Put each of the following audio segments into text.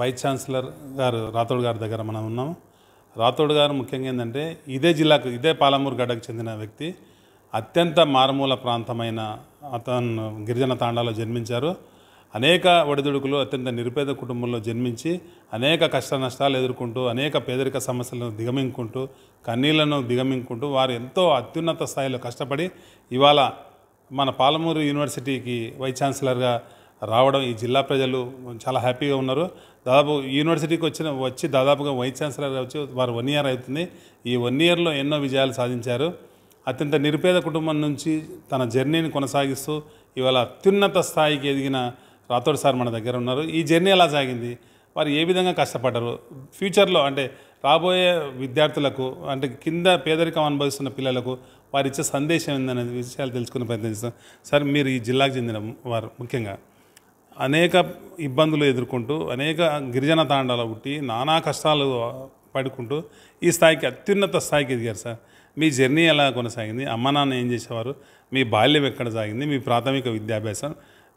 vice chancellor గారు రాథోడ్ గారి దగ్గర మనం ఉన్నాం రాథోడ్ గారు ముఖ్యంగా ఏంటంటే ఇదే జిల్లాకు ఇదే పాలమూరు గడ్డకు చెందిన వ్యక్తి అత్యంత మారుమూల ప్రాంతమైన అతను గిరిజన తాండాలో జన్మించారు అనేక ఒడిదుడుకులు అత్యంత నిరుపేద కుటుంబంలో జన్మించి అనేక కష్ట నష్టాలు ఎదుర్కొంటూ అనేక పేదరిక సమస్యలను దిగమింగుకుంటూ కన్నీళ్లను దిగమింగుకుంటూ వారు ఎంతో అత్యున్నత స్థాయిలో కష్టపడి ఇవాళ మన పాలమూరు యూనివర్సిటీకి వైస్ ఛాన్సలర్గా రావడం ఈ జిల్లా ప్రజలు చాలా హ్యాపీగా ఉన్నారు దాదాపు యూనివర్సిటీకి వచ్చిన వచ్చి దాదాపుగా వైస్ ఛాన్సలర్ వచ్చి వారు వన్ ఇయర్ అవుతుంది ఈ వన్ ఇయర్లో ఎన్నో విజయాలు సాధించారు అత్యంత నిరుపేద కుటుంబం నుంచి తన జర్నీని కొనసాగిస్తూ ఇవాళ అత్యున్నత స్థాయికి ఎదిగిన రాథోడ్ సార్ మన దగ్గర ఉన్నారు ఈ జర్నీ ఎలా సాగింది వారు ఏ విధంగా కష్టపడ్డారు ఫ్యూచర్లో అంటే రాబోయే విద్యార్థులకు అంటే కింద పేదరికం అనుభవిస్తున్న పిల్లలకు వారిచ్చే సందేశం ఏందనే విషయాలు తెలుసుకునే ప్రయత్నిస్తాం సార్ మీరు ఈ జిల్లాకు చెందిన వారు ముఖ్యంగా అనేక ఇబ్బందులు ఎదుర్కొంటూ అనేక గిరిజన తాండాలు పుట్టి నానా కష్టాలు పడుకుంటూ ఈ స్థాయికి అత్యున్నత స్థాయికి ఎదిగారు సార్ మీ జర్నీ ఎలా కొనసాగింది అమ్మ నాన్న ఏం చేసేవారు మీ బాల్యం ఎక్కడ సాగింది మీ ప్రాథమిక విద్యాభ్యాసం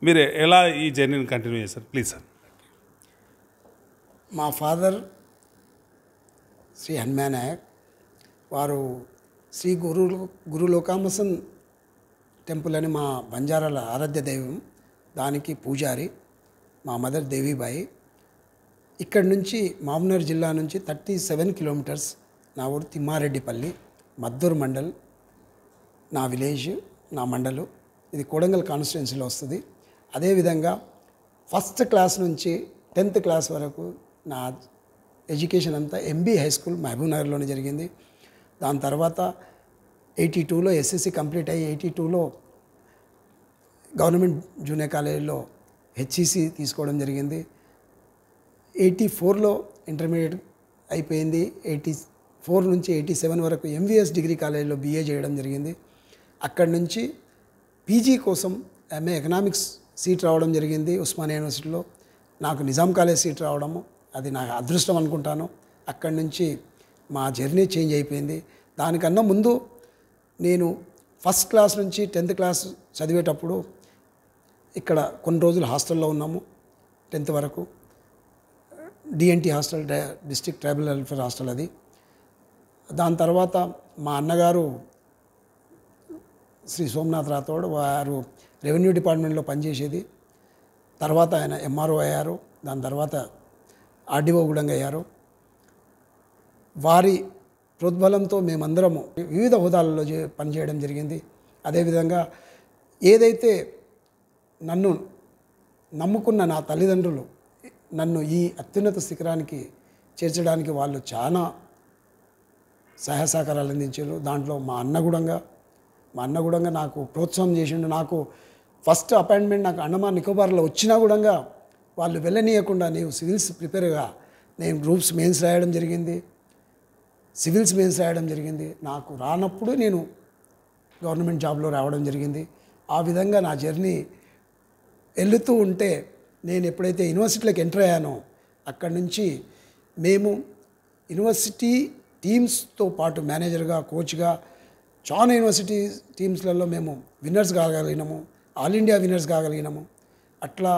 మీరు ఎలా ఈ జర్నీని కంటిన్యూ చేశారు ప్లీజ్ సార్ మా ఫాదర్ శ్రీ హనుమానాయక్ నాయక్ వారు శ్రీ గురు గురు లోకామసన్ టెంపుల్ అని మా బంజారాల ఆరాధ్య దైవం దానికి పూజారి మా మదర్ దేవీబాయి ఇక్కడి నుంచి మామునర్ జిల్లా నుంచి థర్టీ సెవెన్ కిలోమీటర్స్ నా ఊరు తిమ్మారెడ్డిపల్లి మద్దూరు మండల్ నా విలేజ్ నా మండలు ఇది కొడంగల్ కాన్స్టిట్యున్సీలో వస్తుంది అదేవిధంగా ఫస్ట్ క్లాస్ నుంచి టెన్త్ క్లాస్ వరకు నా ఎడ్యుకేషన్ అంతా ఎంబీ హై స్కూల్ మహబూబ్నగర్లోనే జరిగింది దాని తర్వాత ఎయిటీ టూలో ఎస్ఎస్సి కంప్లీట్ అయ్యి ఎయిటీ టూలో గవర్నమెంట్ జూనియర్ కాలేజీలో హెచ్ఈసి తీసుకోవడం జరిగింది ఎయిటీ ఫోర్లో ఇంటర్మీడియట్ అయిపోయింది ఎయిటీ ఫోర్ నుంచి ఎయిటీ సెవెన్ వరకు ఎంవీఎస్ డిగ్రీ కాలేజీలో బీఏ చేయడం జరిగింది అక్కడి నుంచి పీజీ కోసం ఎంఏ ఎకనామిక్స్ సీట్ రావడం జరిగింది ఉస్మానియా యూనివర్సిటీలో నాకు నిజాం కాలేజ్ సీట్ రావడము అది నా అదృష్టం అనుకుంటాను అక్కడి నుంచి మా జర్నీ చేంజ్ అయిపోయింది దానికన్నా ముందు నేను ఫస్ట్ క్లాస్ నుంచి టెన్త్ క్లాస్ చదివేటప్పుడు ఇక్కడ కొన్ని రోజులు హాస్టల్లో ఉన్నాము టెన్త్ వరకు DNT hostel district tribal welfare hostel అది దాని తర్వాత మా అన్నగారు శ్రీ సోమనాథ్ రాథోడ్ వారు రెవెన్యూ డిపార్ట్మెంట్లో పనిచేసేది తర్వాత ఆయన ఎంఆర్ఓ అయ్యారు దాని తర్వాత ఆర్డీఓ గుడంగా అయ్యారు వారి ప్రోద్బలంతో మేమందరము వివిధ హోదాలలో పనిచేయడం జరిగింది అదేవిధంగా ఏదైతే నన్ను నమ్ముకున్న నా తల్లిదండ్రులు నన్ను ఈ అత్యున్నత శిఖరానికి చేర్చడానికి వాళ్ళు చాలా సహాయ సహకారాలు అందించారు దాంట్లో మా అన్న గుడంగా మా అన్న గుడంగా నాకు ప్రోత్సాహం చేసిండు నాకు ఫస్ట్ అపాయింట్మెంట్ నాకు అండమాన్ నికోబార్లో వచ్చినా కూడా వాళ్ళు వెళ్ళనీయకుండా నేను సివిల్స్ ప్రిపేర్గా నేను గ్రూప్స్ మెయిన్స్ రాయడం జరిగింది సివిల్స్ మెయిన్స్ రాయడం జరిగింది నాకు రానప్పుడు నేను గవర్నమెంట్ జాబ్లో రావడం జరిగింది ఆ విధంగా నా జర్నీ వెళుతూ ఉంటే నేను ఎప్పుడైతే యూనివర్సిటీలోకి ఎంటర్ అయ్యానో అక్కడి నుంచి మేము యూనివర్సిటీ టీమ్స్తో పాటు మేనేజర్గా కోచ్గా చాలా యూనివర్సిటీ టీమ్స్లలో మేము విన్నర్స్ కాగలిగినాము ఆల్ ఇండియా విన్నర్స్ కాగలిగినాము అట్లా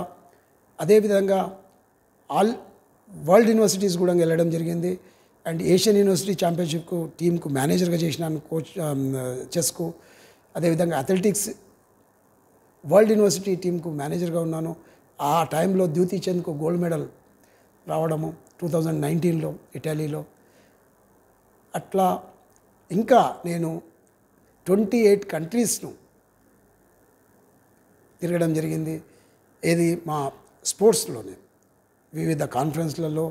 అదేవిధంగా ఆల్ వరల్డ్ యూనివర్సిటీస్ కూడా వెళ్ళడం జరిగింది అండ్ ఏషియన్ యూనివర్సిటీ ఛాంపియన్షిప్కు టీంకు మేనేజర్గా చేసినాను కోచ్ చెస్కు అదేవిధంగా అథ్లెటిక్స్ వరల్డ్ యూనివర్సిటీ టీంకు మేనేజర్గా ఉన్నాను ఆ టైంలో ద్యూతి చంద్కు గోల్డ్ మెడల్ రావడము టూ థౌజండ్ నైన్టీన్లో ఇటలీలో అట్లా ఇంకా నేను ట్వంటీ ఎయిట్ కంట్రీస్ను తిరగడం జరిగింది ఏది మా స్పోర్ట్స్లోనే వివిధ కాన్ఫరెన్స్లలో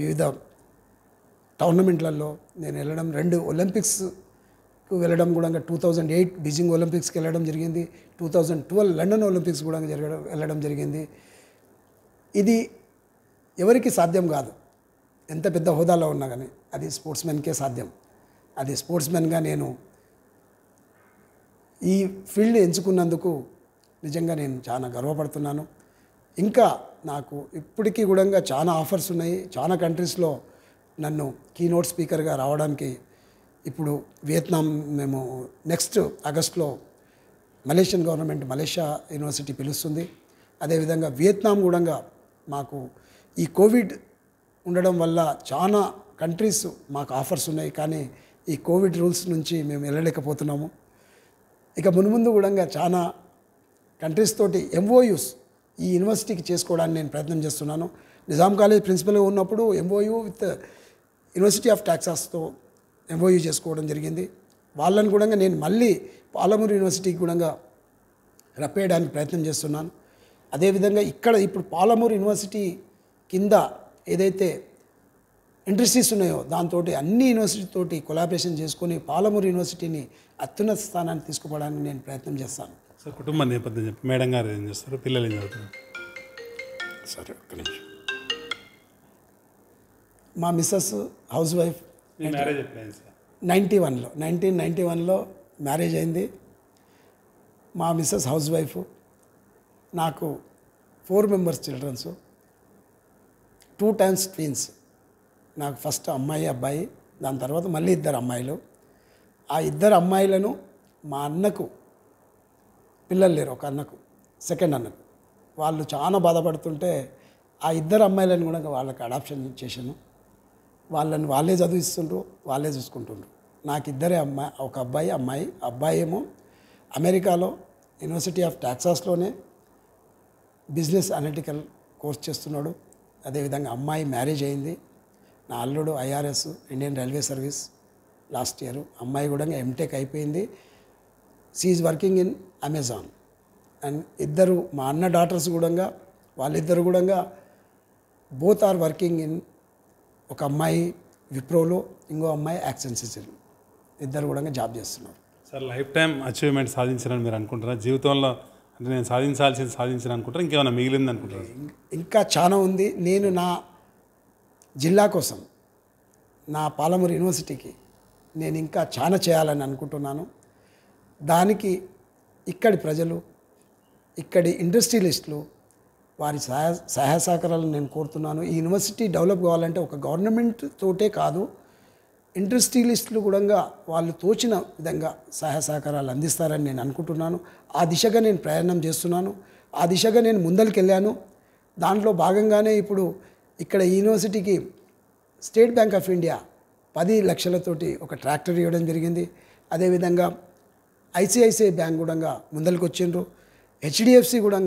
వివిధ టోర్నమెంట్లలో నేను వెళ్ళడం రెండు ఒలింపిక్స్ వెళ్ళడం కూడా టూ థౌజండ్ ఎయిట్ బీజింగ్ ఒలింపిక్స్కి వెళ్ళడం జరిగింది two thousand twelve London Olympics కూడా జరగడం వెళ్ళడం జరిగింది ఇది ఎవరికి సాధ్యం కాదు ఎంత పెద్ద హోదాలో ఉన్నా కానీ అది స్పోర్ట్స్ మెన్కే సాధ్యం అది స్పోర్ట్స్ మెన్గా నేను ఈ ఫీల్డ్ ఎంచుకున్నందుకు నిజంగా నేను చాలా గర్వపడుతున్నాను ఇంకా నాకు ఇప్పటికీ కూడా చాలా ఆఫర్స్ ఉన్నాయి చాలా కంట్రీస్లో నన్ను కీనోట్ స్పీకర్గా రావడానికి ఇప్పుడు వియత్నాం మేము నెక్స్ట్ ఆగస్ట్లో మలేషియన్ గవర్నమెంట్ మలేషియా యూనివర్సిటీ పిలుస్తుంది అదేవిధంగా వియత్నాం కూడా మాకు ఈ కోవిడ్ ఉండడం వల్ల చాలా కంట్రీస్ మాకు ఆఫర్స్ ఉన్నాయి కానీ ఈ కోవిడ్ రూల్స్ నుంచి మేము వెళ్ళలేకపోతున్నాము ఇక మునుముందు కూడా చాలా కంట్రీస్ తోటి ఎంఓయూస్ ఈ యూనివర్సిటీకి చేసుకోవడానికి నేను ప్రయత్నం చేస్తున్నాను నిజాం కాలేజ్ ప్రిన్సిపల్గా ఉన్నప్పుడు ఎంఓయూ విత్ యూనివర్సిటీ ఆఫ్ టాక్సాస్తో ఎంఓయు చేసుకోవడం జరిగింది వాళ్ళని కూడా నేను మళ్ళీ పాలమూరు యూనివర్సిటీకి కూడా రప్పేయడానికి ప్రయత్నం చేస్తున్నాను అదేవిధంగా ఇక్కడ ఇప్పుడు పాలమూరు యూనివర్సిటీ కింద ఏదైతే ఇండస్ట్రీస్ ఉన్నాయో దాంతో అన్ని యూనివర్సిటీతోటి కొలాబరేషన్ చేసుకొని పాలమూరు యూనివర్సిటీని అత్యున్నత స్థానాన్ని తీసుకుపోవడానికి నేను ప్రయత్నం చేస్తాను సార్ కుటుంబ నేపథ్యం చెప్పి మేడం గారు ఏం చేస్తారు పిల్లలు ఏం చదువుతారు సరే ఒక్క నిమిషం మా మిస్సెస్ హౌస్ వైఫ్ నైంటీ వన్లో నైన్టీన్ నైంటీ వన్లో మ్యారేజ్ అయింది మా మిస్సెస్ హౌస్ వైఫ్ నాకు four members childrens two times twins నాకు ఫస్ట్ అమ్మాయి అబ్బాయి దాని తర్వాత మళ్ళీ ఇద్దరు అమ్మాయిలు ఆ ఇద్దరు అమ్మాయిలను మా అన్నకు పిల్లలు లేరు ఒక అన్నకు సెకండ్ అన్నకు వాళ్ళు చాలా బాధపడుతుంటే ఆ ఇద్దరు అమ్మాయిలను కూడా వాళ్ళకి అడాప్షన్ చేశాను వాళ్ళని వాళ్ళే చదివిస్తుండ్రు వాళ్ళే చూసుకుంటుండ్రు నాకు ఇద్దరే అమ్మాయి ఒక అబ్బాయి అమ్మాయి అబ్బాయి ఏమో అమెరికాలో యూనివర్సిటీ ఆఫ్ టాక్సాస్లోనే బిజినెస్ అనలిటికల్ కోర్స్ చేస్తున్నాడు అదేవిధంగా అమ్మాయి మ్యారేజ్ అయింది నా అల్లుడు IRS Indian railway service last year అమ్మాయి కూడా ఎంటెక్ అయిపోయింది she's working in Amazon and ఇద్దరు మా అన్న డాటర్స్ కూడా వాళ్ళిద్దరు కూడా బోత్ ఆర్ వర్కింగ్ ఇన్ ఒక అమ్మాయి విప్రోలో ఇంకో అమ్మాయి సిజన్ ఇద్దరు కూడా జాబ్ చేస్తున్నారు సార్ లైఫ్ టైం అచీవ్మెంట్ సాధించాలని మీరు అనుకుంటారా జీవితంలో అంటే నేను సాధించాల్సింది సాధించాను అనుకుంటారా ఇంకేమైనా మిగిలింది అనుకుంటారా ఇంకా చాలా ఉంది నేను నా జిల్లా కోసం నా పాలమూరు యూనివర్సిటీకి నేను ఇంకా చాలా చేయాలని అనుకుంటున్నాను దానికి ఇక్కడి ప్రజలు ఇక్కడి ఇండస్ట్రియలిస్టులు వారి సహాయ సహాయ సహకారాలు నేను కోరుతున్నాను ఈ యూనివర్సిటీ డెవలప్ కావాలంటే ఒక గవర్నమెంట్ తోటే కాదు ఇండస్ట్రియలిస్టులు కూడా వాళ్ళు తోచిన విధంగా సహాయ సహకారాలు అందిస్తారని నేను అనుకుంటున్నాను ఆ దిశగా నేను ప్రయాణం చేస్తున్నాను ఆ దిశగా నేను ముందరికెళ్ళాను దాంట్లో భాగంగానే ఇప్పుడు ఇక్కడ యూనివర్సిటీకి స్టేట్ బ్యాంక్ ఆఫ్ ఇండియా పది లక్షలతోటి ఒక ట్రాక్టర్ ఇవ్వడం జరిగింది అదేవిధంగా ఐసిఐసిఐ బ్యాంక్ కూడా ముందరికి వచ్చిండ్రు హెచ్డిఎఫ్సి కూడా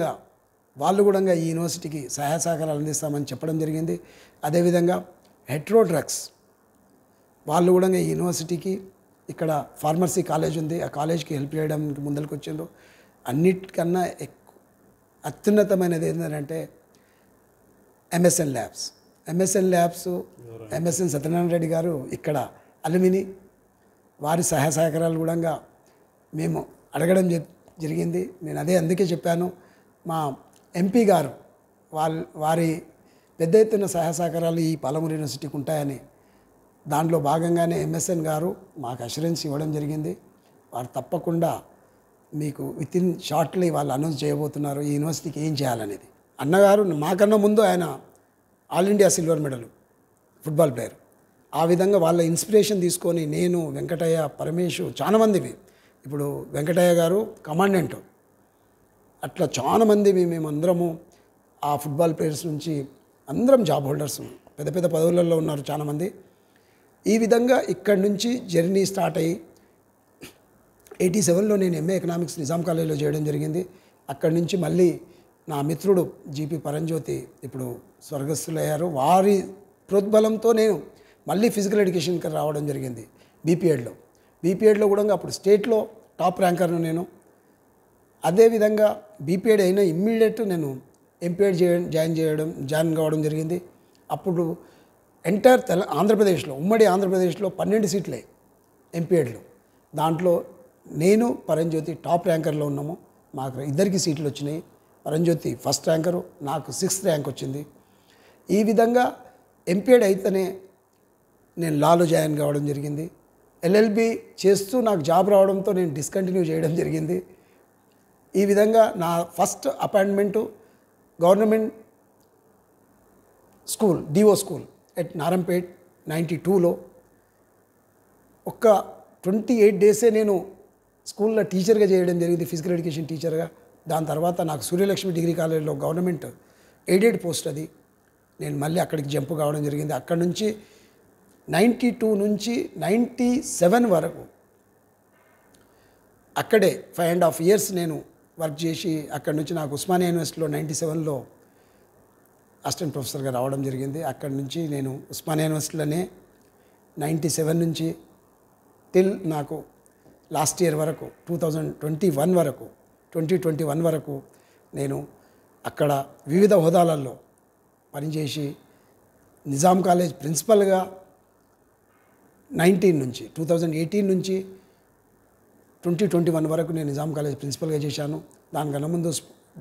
వాళ్ళు కూడా ఈ యూనివర్సిటీకి సహాయ సహకారాలు అందిస్తామని చెప్పడం జరిగింది అదేవిధంగా హెట్రో డ్రగ్స్ వాళ్ళు కూడా ఈ యూనివర్సిటీకి ఇక్కడ ఫార్మసీ కాలేజ్ ఉంది ఆ కాలేజ్కి హెల్ప్ చేయడానికి ముందరికి వచ్చిండ్రు అన్నిటికన్నా అత్యున్నతమైనది ఏంటంటే MSN labs MSN labs MSN Satyanarayana Reddy garu ఇక్కడ అలుమిని వారి సహాయ సహకారాలు కూడా మేము అడగడం జరిగింది నేను అదే అందుకే చెప్పాను మా ఎంపీ గారు వాళ్ళ వారి పెద్ద ఎత్తున సహాయ సహకారాలు ఈ పాలమూరు యూనివర్సిటీకి ఉంటాయని దాంట్లో భాగంగానే ఎంఎస్ఎన్ గారు మాకు అష్యూరెన్స్ ఇవ్వడం జరిగింది వారు తప్పకుండా మీకు విత్ ఇన్ షార్ట్లీ వాళ్ళు అనౌన్స్ చేయబోతున్నారు ఈ యూనివర్సిటీకి ఏం చేయాలనేది అన్నగారు మాకన్నా ముందు ఆయన all India silver medal football player ఆ విధంగా వాళ్ళ ఇన్స్పిరేషన్ తీసుకొని నేను వెంకటయ్య పరమేశు చాలామంది ఇప్పుడు వెంకటయ్య గారు కమాండెంట్ అట్లా చాలామంది మేమందరము ఆ ఫుట్బాల్ ప్లేయర్స్ నుంచి అందరం జాబ్ హోల్డర్స్ పెద్ద పెద్ద పదవులలో ఉన్నారు చాలామంది ఈ విధంగా ఇక్కడి నుంచి జర్నీ స్టార్ట్ అయ్యి ఎయిటీ సెవెన్లో నేను ఎంఏ ఎకనామిక్స్ నిజాం కాలేజీలో చేయడం జరిగింది అక్కడి నుంచి మళ్ళీ నా మిత్రుడు జీపీ పరంజ్యోతి ఇప్పుడు స్వర్గస్థులయ్యారు వారి ప్రోద్బలంతో నేను మళ్ళీ ఫిజికల్ ఎడ్యుకేషన్కి రావడం జరిగింది బీపీఎడ్లో బీపీఎడ్లో కూడా అప్పుడు స్టేట్లో టాప్ ర్యాంకర్ను నేను అదేవిధంగా బీపీఎడ్ అయినా ఇమ్మీడియట్ నేను ఎంపీఎడ్ చేయడం జాయిన్ చేయడం జాయిన్ కావడం జరిగింది అప్పుడు ఎంటైర్ తెల ఆంధ్రప్రదేశ్లో ఉమ్మడి ఆంధ్రప్రదేశ్లో పన్నెండు సీట్లే ఎంపీఎడ్లు దాంట్లో నేను పరంజ్యోతి టాప్ ర్యాంకర్లో ఉన్నాము మాకు ఇద్దరికి సీట్లు వచ్చినాయి పరంజ్యోతి ఫస్ట్ ర్యాంకరు నాకు సిక్స్త్ ర్యాంక్ వచ్చింది ఈ విధంగా ఎంపీఎడ్ అయితేనే నేను లాలో జాయిన్ కావడం జరిగింది ఎల్ఎల్బి చేస్తూ నాకు జాబ్ రావడంతో నేను డిస్కంటిన్యూ చేయడం జరిగింది ఈ విధంగా నా first appointment government school DO school at Narampet ninety టూలో ఒక్క ట్వంటీ ఎయిట్ డేసే నేను స్కూల్లో టీచర్గా చేయడం జరిగింది ఫిజికల్ ఎడ్యుకేషన్ టీచర్గా దాని తర్వాత నాకు సూర్యలక్ష్మి డిగ్రీ కాలేజీలో గవర్నమెంట్ ఎయిడెడ్ పోస్ట్ అది నేను మళ్ళీ అక్కడికి జంప్ కావడం జరిగింది అక్కడ నుంచి నైంటీ టూ నుంచి నైంటీ సెవెన్ వరకు అక్కడే ఫైవ్ అండ్ హాఫ్ ఇయర్స్ నేను వర్క్ చేసి అక్కడి నుంచి నాకు ఉస్మానియా యూనివర్సిటీలో నైంటీ సెవెన్లో అసిస్టెంట్ ప్రొఫెసర్గా రావడం జరిగింది అక్కడి నుంచి నేను ఉస్మానియా యూనివర్సిటీలోనే నైంటీ సెవెన్ నుంచి టిల్ నాకు లాస్ట్ ఇయర్ వరకు టూ థౌజండ్ ట్వంటీ వన్ వరకు ట్వంటీ ట్వంటీ వన్ వరకు నేను అక్కడ వివిధ హోదాలలో పనిచేసి నిజాం కాలేజ్ ప్రిన్సిపల్గా నైన్టీన్ నుంచి టూ థౌజండ్ ఎయిటీన్ నుంచి ట్వంటీ ట్వంటీ వన్ వరకు నేను నిజాం కాలేజ్ ప్రిన్సిపల్గా చేశాను దానికన్నా ముందు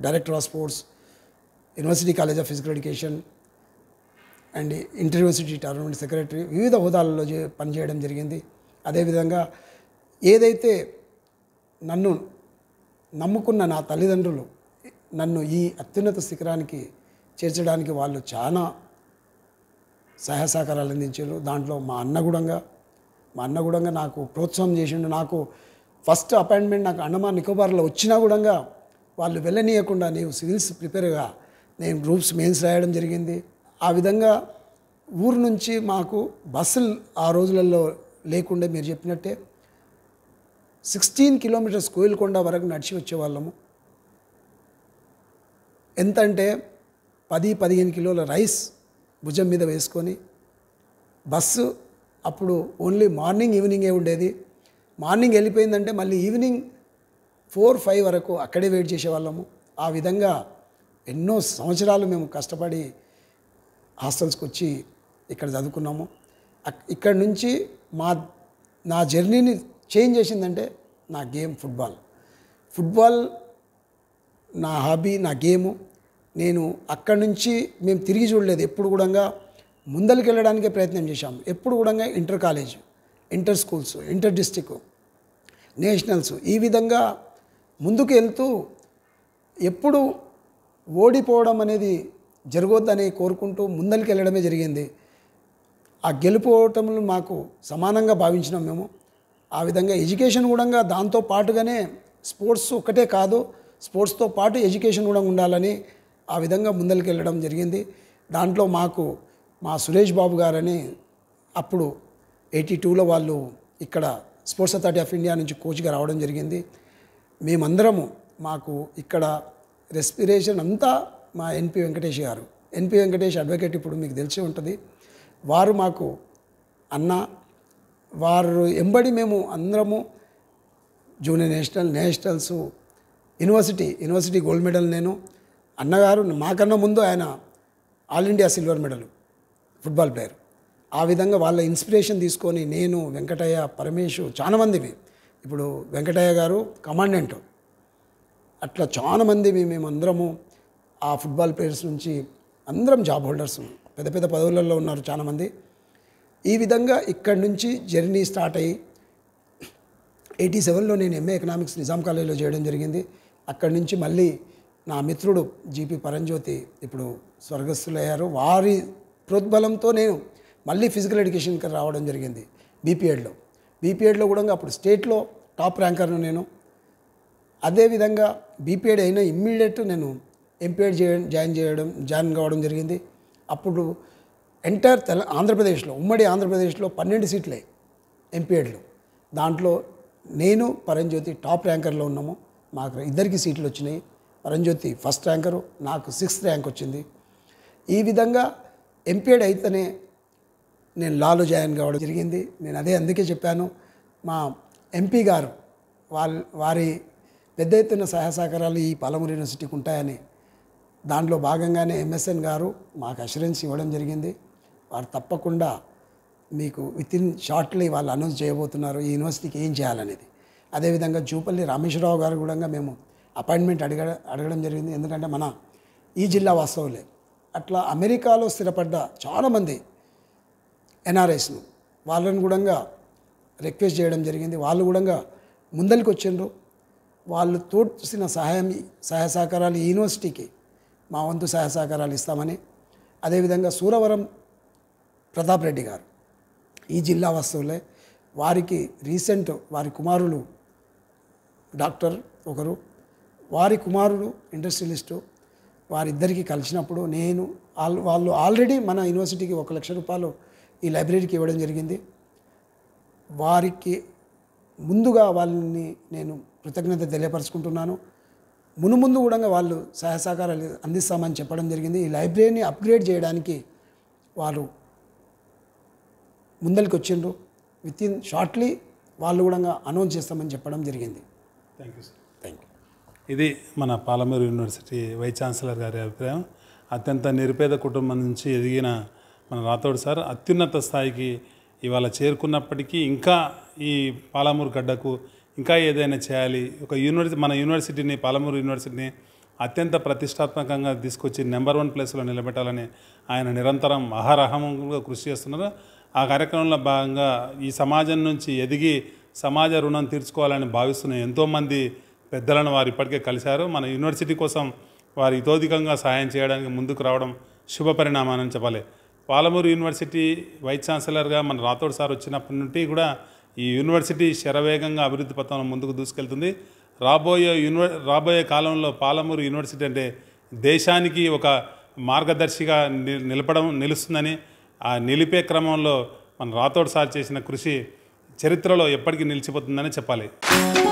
director of sports university college of physical education and university tournament secretary వివిధ హోదాలలో పనిచేయడం జరిగింది అదేవిధంగా ఏదైతే నన్ను నమ్ముకున్న నా తల్లిదండ్రులు నన్ను ఈ అత్యున్నత శిఖరానికి చేర్చడానికి వాళ్ళు చాలా సహాయ సహకారాలు అందించారు దాంట్లో మా అన్న గుడంగా మా అన్న గుడంగా నాకు ప్రోత్సాహం చేసిండు నాకు ఫస్ట్ అపాయింట్మెంట్ నాకు అండమాన్ నికోబార్లో వచ్చినా కూడా వాళ్ళు వెళ్ళనీయకుండా నేను సివిల్స్ ప్రిపేర్గా నేను గ్రూప్స్ మెయిన్స్ రాయడం జరిగింది ఆ విధంగా ఊరు నుంచి మాకు బస్సులు ఆ రోజులలో లేకుండా మీరు చెప్పినట్టే సిక్స్టీన్ కిలోమీటర్స్ కోయిల్కొండ వరకు నడిచి వచ్చేవాళ్ళము ఎంత అంటే పది పదిహేను కిలోల రైస్ భుజం మీద వేసుకొని బస్సు అప్పుడు ఓన్లీ మార్నింగ్ ఈవినింగే ఉండేది మార్నింగ్ వెళ్ళిపోయిందంటే మళ్ళీ ఈవినింగ్ ఫోర్ ఫైవ్ వరకు అక్కడే వెయిట్ చేసేవాళ్ళము ఆ విధంగా ఎన్నో సంవత్సరాలు మేము కష్టపడి హాస్టల్స్కి వచ్చి ఇక్కడ చదువుకున్నాము ఇక్కడ నుంచి మా నా జర్నీని చేంజ్ చేసిందంటే నా గేమ్ ఫుట్బాల్ ఫుట్బాల్ నా హాబీ నా గేము నేను అక్కడి నుంచి మేము తిరిగి చూడలేదు ఎప్పుడు కూడా ముందరికి వెళ్ళడానికే ప్రయత్నం చేశాము ఎప్పుడు కూడా inter college inter schools inter district nationals ఈ విధంగా ముందుకు వెళ్తూ ఎప్పుడు ఓడిపోవడం అనేది జరగొద్దని కోరుకుంటూ ముందరికి వెళ్ళడమే జరిగింది ఆ గెలుపోవటములు మాకు సమానంగా భావించినాం మేము ఆ విధంగా ఎడ్యుకేషన్ కూడా దాంతో పాటుగానే స్పోర్ట్స్ ఒకటే కాదు స్పోర్ట్స్తో పాటు ఎడ్యుకేషన్ కూడా ఉండాలని ఆ విధంగా ముందరికి వెళ్ళడం జరిగింది దాంట్లో మాకు మా సురేష్ బాబు గారని అప్పుడు ఎయిటీ టూలో వాళ్ళు ఇక్కడ స్పోర్ట్స్ అథారిటీ ఆఫ్ ఇండియా నుంచి కోచ్గా రావడం జరిగింది మేమందరము మాకు ఇక్కడ రెస్పిరేషన్ అంతా మా ఎన్పి వెంకటేష్ గారు ఎన్పి వెంకటేష్ అడ్వకేట్ ఇప్పుడు మీకు తెలిసి ఉంటుంది వారు మాకు అన్న వారు ఎంబడి మేము అందరము junior national nationals university university gold medal నేను అన్నగారు మాకన్నా ముందు ఆయన all India silver medal football player ఆ విధంగా వాళ్ళ ఇన్స్పిరేషన్ తీసుకొని నేను వెంకటయ్య పరమేశ్ చాలామందివి ఇప్పుడు వెంకటయ్య గారు కమాండెంట్ అట్లా చాలామంది మేమందరము ఆ ఫుట్బాల్ ప్లేయర్స్ నుంచి అందరం జాబ్ హోల్డర్స్ పెద్ద పెద్ద పదవులలో ఉన్నారు చాలామంది ఈ విధంగా ఇక్కడి నుంచి జర్నీ స్టార్ట్ అయ్యి ఎయిటీ సెవెన్లో నేను ఎంఏ ఎకనామిక్స్ నిజాం కాలేజీలో చేయడం జరిగింది అక్కడి నుంచి మళ్ళీ నా మిత్రుడు జీపీ పరంజ్యోతి ఇప్పుడు స్వర్గస్థులయ్యారు వారి ప్రోద్బలంతో నేను మళ్ళీ ఫిజికల్ ఎడ్యుకేషన్కి రావడం జరిగింది బీపీఎడ్లో బీపీఎడ్లో కూడా అప్పుడు స్టేట్లో టాప్ ర్యాంకర్ను నేను అదేవిధంగా బీపీఎడ్ అయినా ఇమ్మీడియట్ నేను ఎంపీఎడ్ చేయడం జాయిన్ చేయడం జాయిన్ కావడం జరిగింది అప్పుడు ఎంటైర్ తెల ఆంధ్రప్రదేశ్లో ఉమ్మడి ఆంధ్రప్రదేశ్లో పన్నెండు సీట్లే ఎంపీఎడ్లు దాంట్లో నేను పరంజ్యోతి టాప్ ర్యాంకర్లో ఉన్నాము మాకు ఇద్దరికి సీట్లు వచ్చినాయి పరంజ్యోతి ఫస్ట్ ర్యాంకరు నాకు సిక్స్త్ ర్యాంక్ వచ్చింది ఈ విధంగా ఎంపీఎడ్ అయితేనే నేను లాలో జాయిన్ కావడం జరిగింది నేను అదే అందుకే చెప్పాను మా ఎంపీ గారు వాళ్ళ వారి పెద్ద ఎత్తున సహాయ సహకారాలు ఈ పాలమూరు యూనివర్సిటీకి ఉంటాయని దాంట్లో భాగంగానే ఎంఎస్ఎన్ గారు మాకు అష్యూరెన్స్ ఇవ్వడం జరిగింది వారు తప్పకుండా మీకు విత్ ఇన్ షార్ట్లీ వాళ్ళు అనౌన్స్ చేయబోతున్నారు ఈ యూనివర్సిటీకి ఏం చేయాలనేది అదేవిధంగా జూపల్లి రామేశ్వరరావు గారు కూడా మేము అపాయింట్మెంట్ అడిగ అడగడం జరిగింది ఎందుకంటే మన ఈ జిల్లా వాస్తవులే అట్లా అమెరికాలో స్థిరపడ్డ చాలామంది ఎన్ఆర్ఐస్ను వాళ్ళను కూడా రిక్వెస్ట్ చేయడం జరిగింది వాళ్ళు కూడా ముందరికి వచ్చిండ్రు వాళ్ళు తోడ్చిన సహాయం సహాయ సహకారాలు యూనివర్సిటీకి మా వంతు సహాయ సహకారాలు ఇస్తామని అదేవిధంగా సూరవరం ప్రతాప్ రెడ్డి గారు ఈ జిల్లా వస్తువులే వారికి రీసెంట్ వారి కుమారులు డాక్టర్ ఒకరు వారి కుమారుడు ఇండస్ట్రియలిస్టు వారిద్దరికీ కలిసినప్పుడు నేను వాళ్ళు ఆల్రెడీ మన యూనివర్సిటీకి ఒక లక్ష రూపాయలు ఈ లైబ్రరీకి ఇవ్వడం జరిగింది వారికి ముందుగా వాళ్ళని నేను కృతజ్ఞత తెలియపరుచుకుంటున్నాను మునుముందు కూడా వాళ్ళు సహాయ సహకారాలు అందిస్తామని చెప్పడం జరిగింది ఈ లైబ్రరీని అప్గ్రేడ్ చేయడానికి వారు ముందరికి వచ్చిండ్రు విత్ ఇన్ షార్ట్లీ వాళ్ళు కూడా అనౌన్స్ చేస్తామని చెప్పడం జరిగింది thank you sir thank you ఇది మన పాలమూరు యూనివర్సిటీ వైస్ ఛాన్సలర్ గారి అభిప్రాయం అత్యంత నిరుపేద కుటుంబం నుంచి ఎదిగిన మన రాథోడ్ సార్ అత్యున్నత స్థాయికి ఇవాళ చేరుకున్నప్పటికీ ఇంకా ఈ పాలమూరు గడ్డకు ఇంకా ఏదైనా చేయాలి ఒక యూనివర్సిటీ మన యూనివర్సిటీని పాలమూరు యూనివర్సిటీని అత్యంత ప్రతిష్టాత్మకంగా తీసుకొచ్చి నెంబర్ వన్ ప్లేస్లో నిలబెట్టాలని ఆయన నిరంతరం అహరహంగా కృషి చేస్తున్నారు ఆ కార్యక్రమంలో భాగంగా ఈ సమాజం నుంచి ఎదిగి సమాజ రుణం తీర్చుకోవాలని భావిస్తున్న ఎంతోమంది పెద్దలను వారు ఇప్పటికే కలిశారు మన యూనివర్సిటీ కోసం వారు ఇతోధికంగా సహాయం చేయడానికి ముందుకు రావడం శుభ పరిణామాన్ని చెప్పాలి పాలమూరు యూనివర్సిటీ వైస్ ఛాన్సలర్గా మన రాథోడ్ సార్ వచ్చినప్పటి నుండి కూడా ఈ యూనివర్సిటీ శరవేగంగా అభివృద్ధి పథంలో ముందుకు దూసుకెళ్తుంది రాబోయే యూనివర్ రాబోయే కాలంలో పాలమూరు యూనివర్సిటీ అంటే దేశానికి ఒక మార్గదర్శిగా నిలపడం నిలుస్తుందని ఆ నిలిపే క్రమంలో మన రాథోడ్ సార్ చేసిన కృషి చరిత్రలో ఎప్పటికీ నిలిచిపోతుందని చెప్పాలి